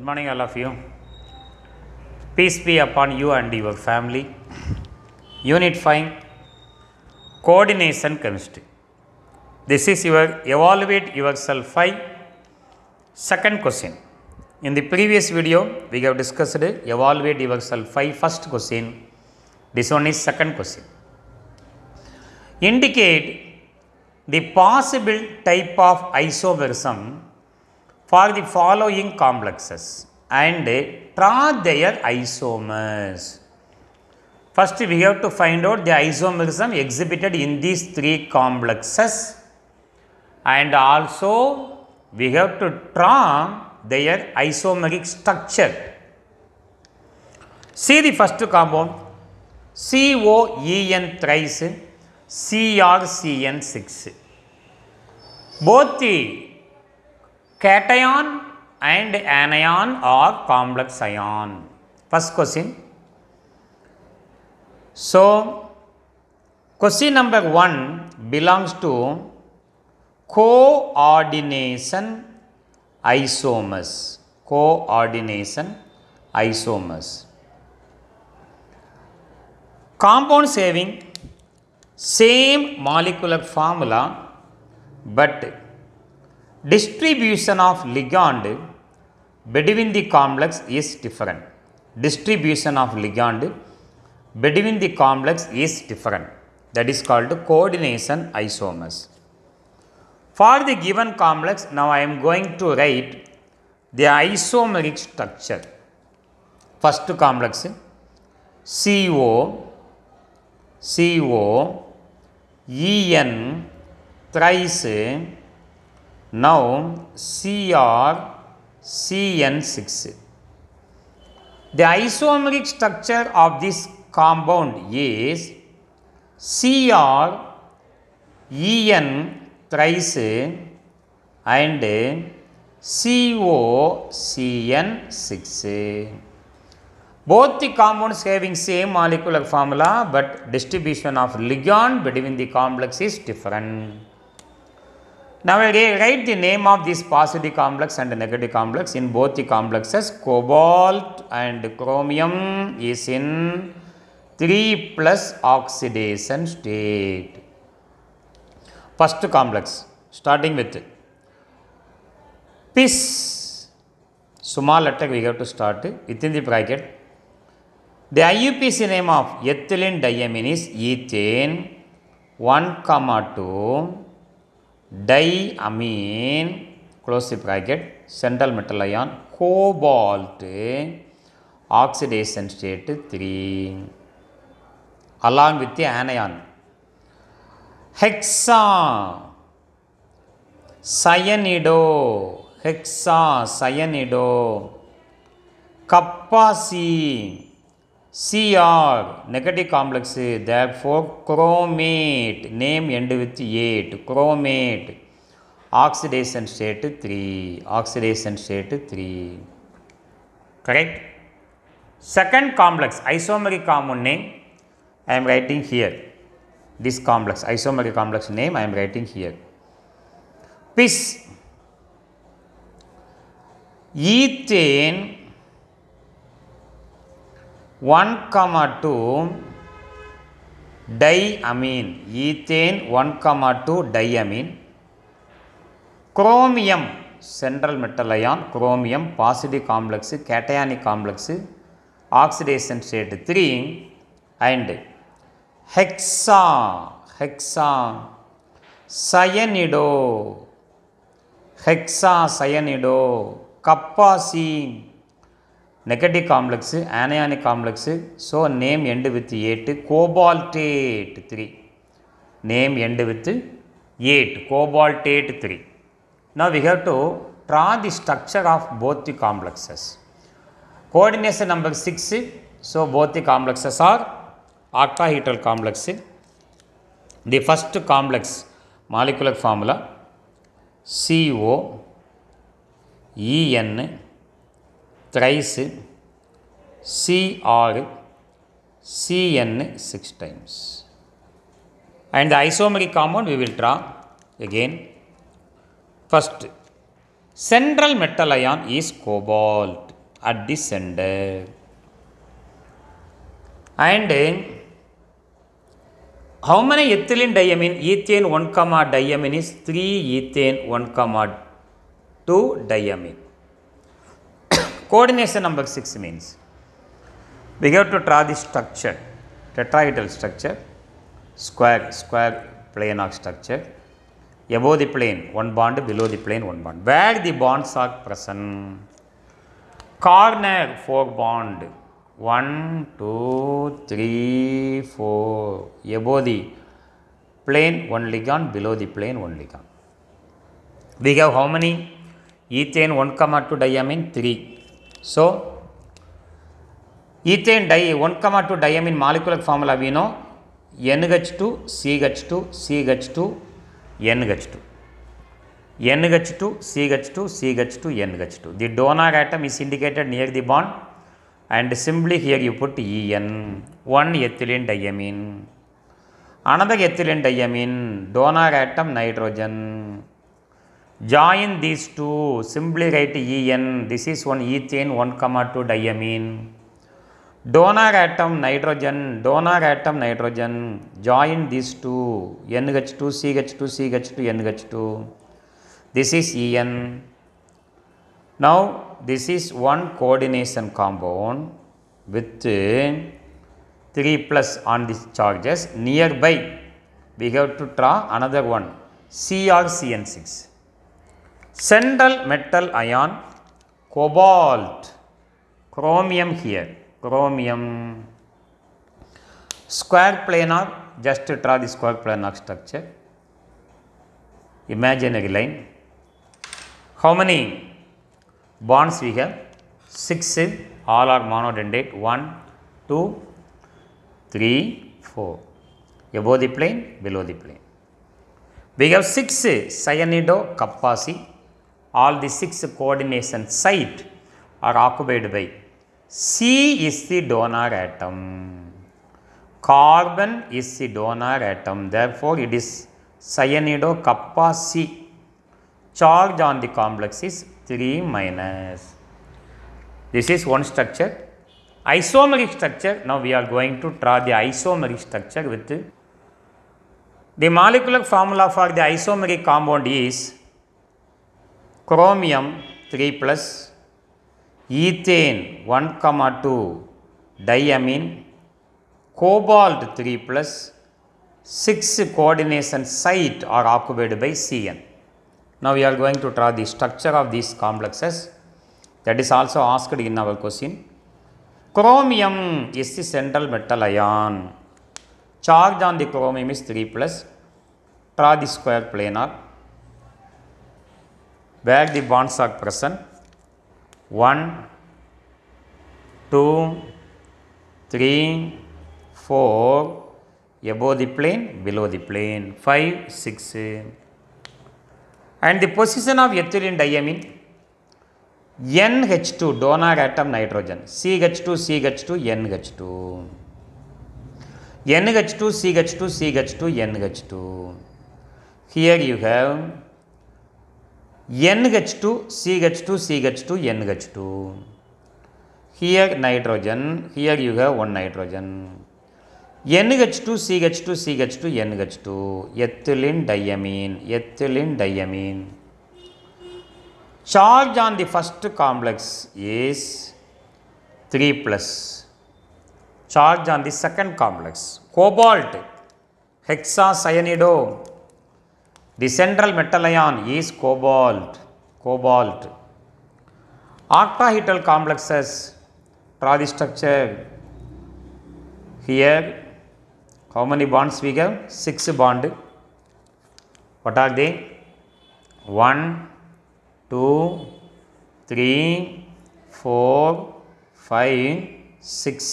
Good morning, all of you. Peace be upon you and your family. Unit 5 Coordination Chemistry. This is your Evaluate Yourself 5. Second question. In the previous video, we have discussed Evaluate Yourself 5 first question. This one is second question. Indicate the possible type of isomerism for the following complexes and draw their isomers. First we have to find out the isomerism exhibited in these three complexes and also we have to draw their isomeric structure. See the first compound COEN thrice CRCN6. Both the Cation and anion are complex ion. First question. So, question number 1 belongs to coordination isomers. Coordination isomers. Compound having same molecular formula but Distribution of ligand between the complex is different. Distribution of ligand between the complex is different. That is called coordination isomers. For the given complex, now I am going to write the isomeric structure. First complex CO, CO, EN, thrice now CrCN6. The isomeric structure of this compound is CrEN thrice and COCN6. Both the compounds having same molecular formula but distribution of ligand between the complex is different. Now I write the name of this positive complex and negative complex in both the complexes. Cobalt and chromium is in 3 plus oxidation state. First complex starting with PIS. Small letter we have to start within the bracket. The IUPC name of ethylene diamine is ethane 1, comma 2 diamine close the bracket central metal ion cobalt oxidation state 3 along with the anion hexa cyanido hexa cyanido kappa C CR, negative complex, therefore chromate, name end with 8, chromate, oxidation state 3, oxidation state 3, correct? Second complex, isomeric compound name, I am writing here, this complex, isomeric complex name I am writing here. PIS, ethane, one comma two diamine ethane one comma two diamine chromium central metal ion chromium positive complex cationic complex oxidation state three and hexa hexacyanido hexacyanido kappa C negative complex, anionic complex so name end with 8, cobaltate three நேம் end வித் eight cobaltate three. now we have to draw the structure of both the complexes coordination number 6 so both the complexes are octahedral complex the first complex molecular formula C O E N. Thrice C ஆறு CN six times and isomery we will draw again first central metal ion is cobalt at the center and how many ethylene diamine ethane one comma diamine is three ethane one comma two diamine coordination number 6 means we have to draw the structure tetrahedral structure square square plane of structure above the plane one bond below the plane one bond where the bonds are present corner four bond 1 2 3 4 above the plane one ligand below the plane one ligand we have how many ethane 1 comma 2 diamine 3 So, ethane di 1 comma 2 diamine molecular formula we know NH2 CH2 CH2 NH2 NH2 CH2 CH2 NH2 the donor atom is indicated near the bond and simply here you put En one ethylene diamine another ethylene diamine donor atom nitrogen Join these two, simply write En, this is one ethane, 1 comma 2 diamine. Donor atom nitrogen, donor atom nitrogen, join these two, NH2, CH2, CH2, NH2. This is En. Now, this is one coordination compound with uh, 3 plus on these charges. Nearby, we have to draw another one, CrCN6. Central metal ion cobalt, chromium here, chromium. Square planar, just draw the square planar structure. Imaginary line. How many bonds we have? Six, all are monodendrate. One, two, three, four. Above the plane, below the plane. We have six cyanido capacity all the six coordination site are occupied by C is the donor atom. Carbon is the donor atom. Therefore, it is cyanido kappa C. Charge on the complex is 3 minus. This is one structure. Isomeric structure. Now, we are going to draw the isomeric structure with the, the molecular formula for the isomeric compound is chromium 3 plus ethane 1 comma 2 diamine cobalt 3 plus 6 coordination site are occupied by CN. Now we are going to draw the structure of this complex. that is also asked in our question. Chromium is the central metal ion. Charge on the chromium is 3 plus. Draw the square planar where the bonds are present 1, 2, 3, 4, above the plane, below the plane, 5, 6. And the position of ethylene diamine NH2 donor atom nitrogen CH2 CH2 NH2 NH2 CH2 CH2 NH2 here you have NH2, CH2, CH2, NH2. Here nitrogen. Here you have one nitrogen. NH2 CH2 CH2 NH2 ethylene diamine ethylene diamine charge on the first complex is 3 plus charge on the second complex cobalt hexacyanido The central metal ion is cobalt. Cobalt. Octahedral complexes. Draw the structure. Here, how many bonds we have? Six bond. What are they? One, two, three, four, five, six.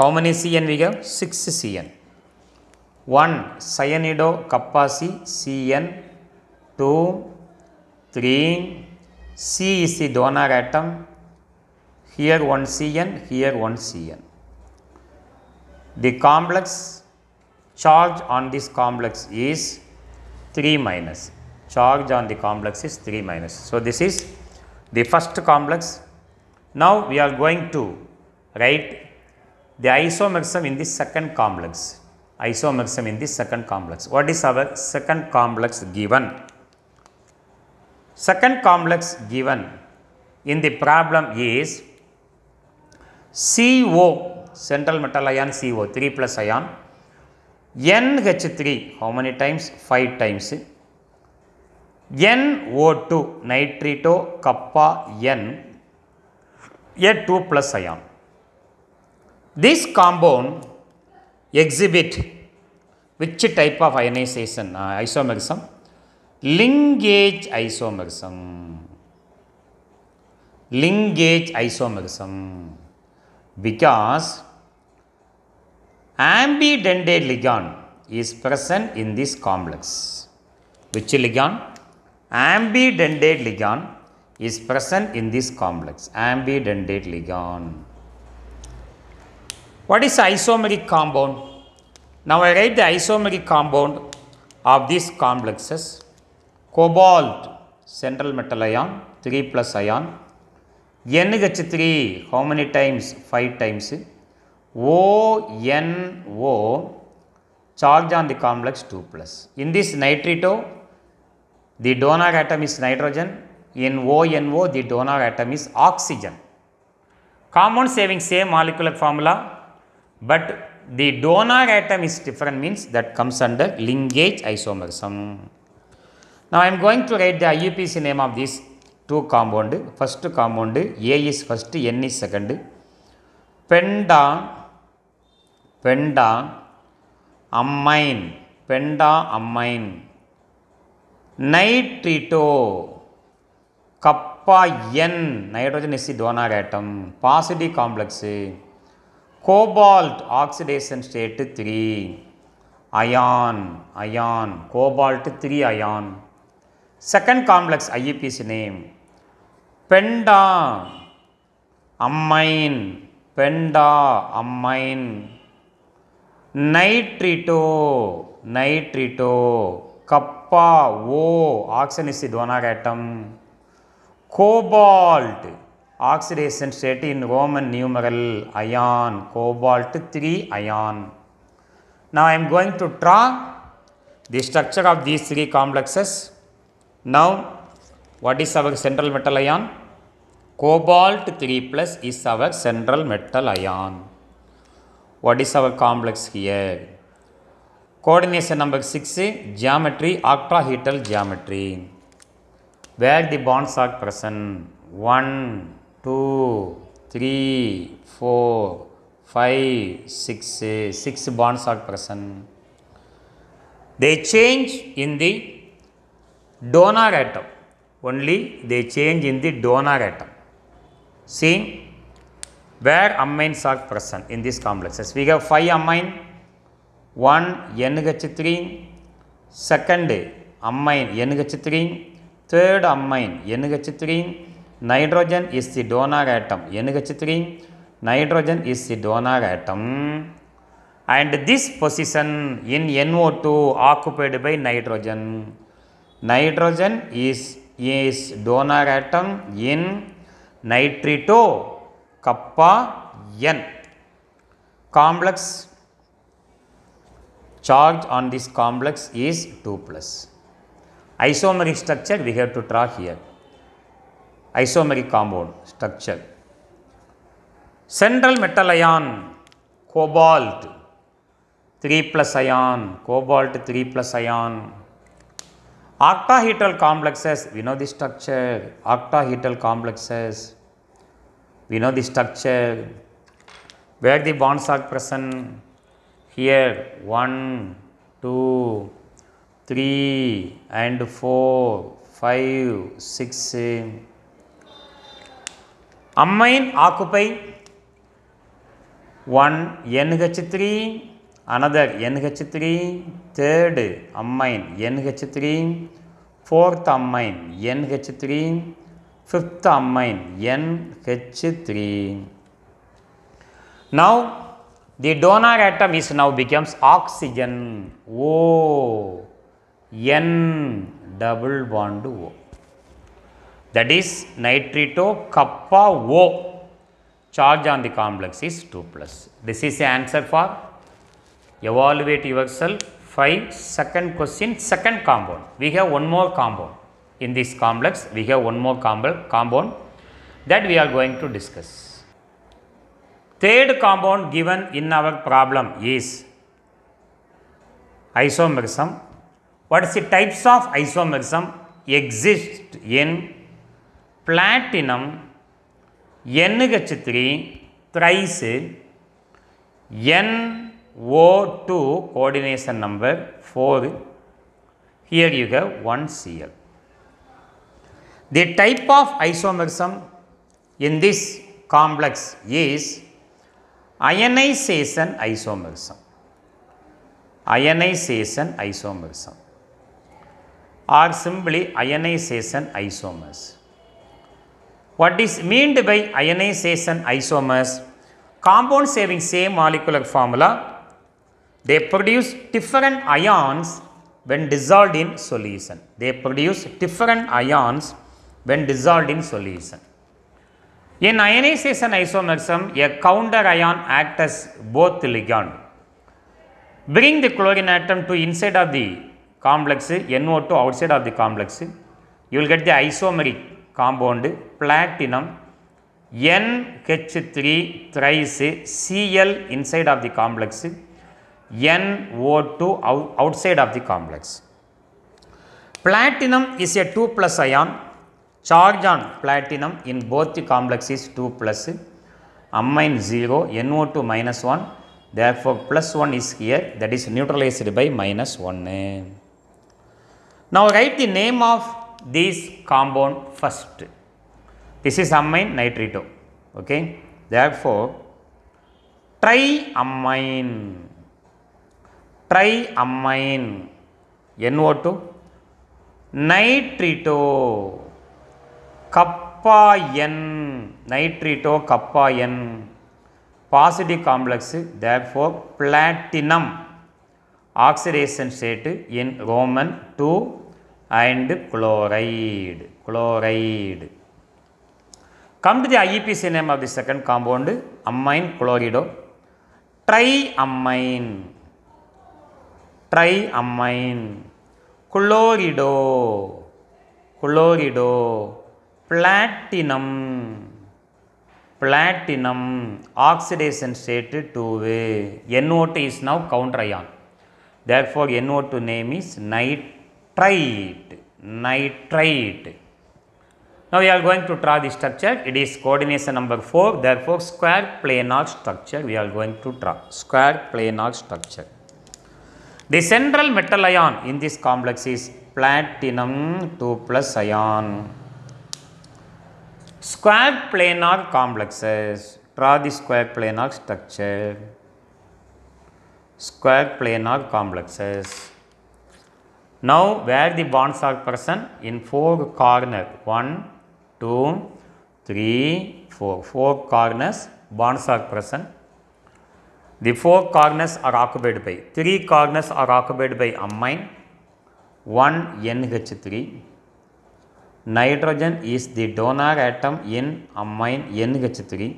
How many CN we have? Six CN. 1. Cyanidocappaci Cn 2 3 C is the donor atom here 1 Cn here 1 Cn. The complex charge on this complex is 3 minus charge on the complex is 3 minus. So, this is the first complex. Now, we are going to write the isomerism in the second complex isomerism in the second complex. What is our second complex given? Second complex given in the problem is CO, central metal ion CO, 3 plus ion, NH3, how many times? 5 times. NO2, nitrito kappa N, a 2 plus ion. This compound exhibit which type of ionization uh, isomerism linkage isomerism linkage isomerism because ambidentate ligand is present in this complex which ligand Ambidentate ligand is present in this complex Ambidentate ligand what is isomeric compound? Now I write the isomeric compound of these complexes. Cobalt, central metal ion, 3 plus ion. NH3, how many times? 5 times. ONO, charge on the complex 2 plus. In this nitrito, the donor atom is nitrogen. In ONO, the donor atom is oxygen. Compound saving same molecular formula but the donor atom is different means that comes under linkage isomerism. Now, I am going to write the IUPC name of these two compound. First compound A is first, N is second. Penda, penda, amine, penda, amine, nitrito, kappa N, nitrogen is the donor atom, positive complex. Cobalt oxidation state three ion ion cobalt three ion second complex IUPAC name penta ammine penta ammine nitrito nitrito kappa O ஆக்சனிசி துவனாகட்டம் cobalt oxidation state in Roman numeral ion, cobalt 3 ion. Now I am going to draw the structure of these three complexes. Now what is our central metal ion? Cobalt 3 plus is our central metal ion. What is our complex here? Coordination number 6, geometry, octahedral geometry, where the bonds are present. 1, two, three, four, five, six, eh, six bonds are present. They change in the donor atom. Only they change in the donor atom. See where amines are present in these complexes. We have five amine, one NH3, second amine NH3, third amine NH3, nitrogen is the donor atom NH3 nitrogen is the donor atom and this position in NO2 occupied by nitrogen nitrogen is is donor atom in nitrito kappa n complex charge on this complex is 2 plus isomeric structure we have to draw here isomeric compound structure. Central metal ion cobalt 3 plus ion, cobalt 3 plus ion. Octahedral complexes, we know the structure, octahedral complexes, we know the structure, where the bonds are present, here 1, 2, 3 and 4, 5, 6, Amine occupy one NH3, another NH3, third amine NH3, fourth amine NH3, fifth amine NH3. Now the donor atom is now becomes oxygen O N double bond O. that is nitrito kappa O charge on the complex is 2 plus. This is the answer for evaluate yourself 5 second question second compound. We have one more compound in this complex we have one more compound that we are going to discuss. Third compound given in our problem is isomerism. What is the types of isomerism exist in Platinum, N H three NO2 coordination number 4. here you have 1 Cl. The type of isomerism in this complex is ionization isomerism. Ionization isomerism or simply ionization isomers. What is meant by ionization isomers? Compounds having same molecular formula, they produce different ions when dissolved in solution. They produce different ions when dissolved in solution. In ionization isomerism, a counter ion acts as both ligand. Bring the chlorine atom to inside of the complex, NO2 outside of the complex, you will get the isomeric compound platinum NH three thrice CL inside of the complex NO2 two out outside of the complex Platinum is a 2 plus ion. Charge on platinum in both the complex is 2 plus. Amine 0, NO2 minus 1. Therefore, plus 1 is here. That is neutralized by minus 1. Now, write the name of this compound first. This is amine nitrito. Okay. Therefore, triamine, triamine NO2, nitrito, kappa N, nitrito kappa N, positive complex, therefore platinum oxidation state in Roman 2 and chloride. Chloride. Come to the IEPC name of the second compound, amine chlorido. Triamine. Triamine. Chlorido. Chlorido. Platinum. Platinum. Oxidation state 2-way. NO2 is now counter ion. Therefore, NO2 name is nitrate. trite, nitrite. Now we are going to draw the structure. It is coordination number 4. Therefore, square planar structure we are going to draw. Square planar structure. The central metal ion in this complex is platinum 2 plus ion. Square planar complexes. Draw the square planar structure. Square planar complexes. Now, where the bonds are present? In four corners. One, two, three, four. Four corners bonds are present. The four corners are occupied by, three corners are occupied by amine, one NH3. Nitrogen is the donor atom in amine NH3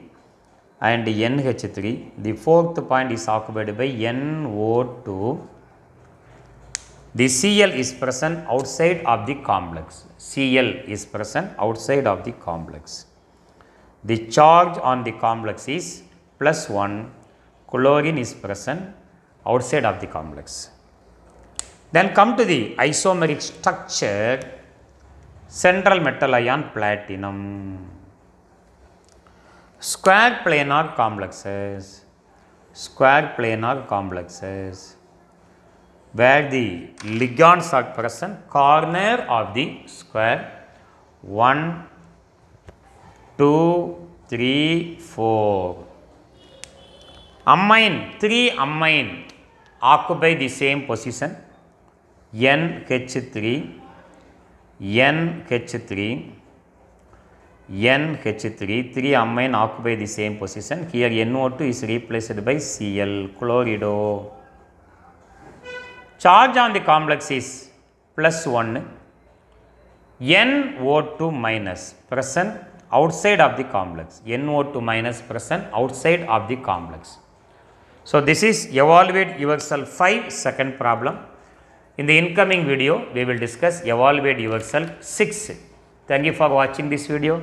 and NH3. The fourth point is occupied by NO2 the Cl is present outside of the complex. Cl is present outside of the complex. The charge on the complex is plus 1, chlorine is present outside of the complex. Then come to the isomeric structure, central metal ion platinum, square planar complexes, square planar complexes where the ligands are present corner of the square 1, 2, 3, 4. Amine, 3 amine occupy the same position NH3, NH3, NH3, 3 amine occupy the same position. Here NO2 is replaced by Cl, chlorido charge on the complex is plus 1 NO2 minus present outside of the complex NO2 minus present outside of the complex. So, this is evaluate yourself 5 second problem. In the incoming video we will discuss evaluate yourself 6. Thank you for watching this video.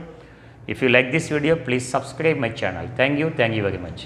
If you like this video please subscribe my channel. Thank you. Thank you very much.